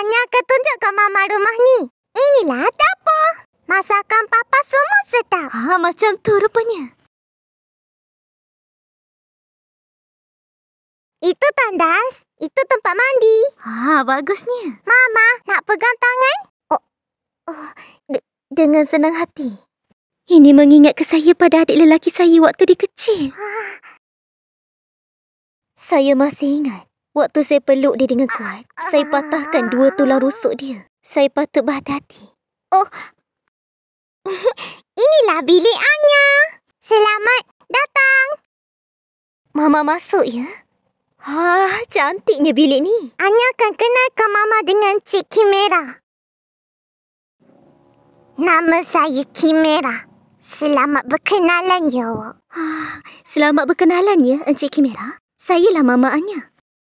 Hanya ketunjuk ke Mama rumah ni. Inilah dapur. Masakan Papa semua sedap. Ah, macam tu rupanya. Itu tandas. Itu tempat mandi. Ha, bagusnya. Mama, nak pegang tangan? Oh, oh de- dengan senang hati. Ini mengingat ke saya pada adik lelaki saya waktu dikecil. kecil. Ah. Saya masih ingat. Waktu saya peluk dia dengan kuat, saya patahkan dua tulang rusuk dia. Saya patut berhati-hati. Oh, inilah bilik Anya. Selamat datang. Mama masuk ya. Ha, cantiknya bilik ni. Anya akan kenalkan Mama dengan Cik Kimera. Nama saya Kimera. Selamat berkenalan, ya. Ha, selamat berkenalan ya, Encik Kimera. Sayalah Mama Anya.